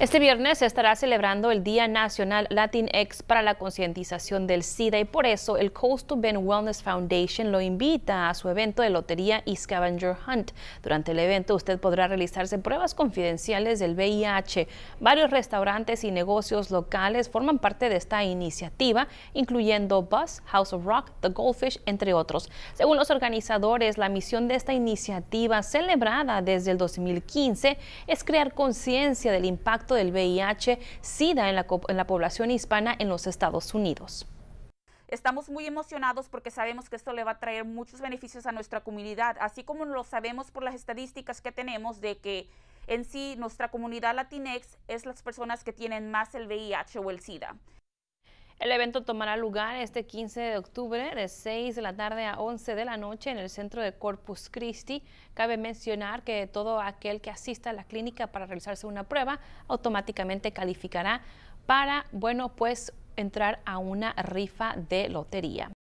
Este viernes se estará celebrando el Día Nacional Latinx para la concientización del SIDA y por eso el to Bend Wellness Foundation lo invita a su evento de lotería y scavenger hunt. Durante el evento usted podrá realizarse pruebas confidenciales del VIH. Varios restaurantes y negocios locales forman parte de esta iniciativa, incluyendo Bus, House of Rock, The Goldfish, entre otros. Según los organizadores, la misión de esta iniciativa celebrada desde el 2015 es crear conciencia del impacto del VIH-Sida en la, en la población hispana en los Estados Unidos. Estamos muy emocionados porque sabemos que esto le va a traer muchos beneficios a nuestra comunidad, así como lo sabemos por las estadísticas que tenemos de que en sí nuestra comunidad latinex es las personas que tienen más el VIH o el SIDA. El evento tomará lugar este 15 de octubre de 6 de la tarde a 11 de la noche en el centro de Corpus Christi. Cabe mencionar que todo aquel que asista a la clínica para realizarse una prueba automáticamente calificará para, bueno, pues entrar a una rifa de lotería.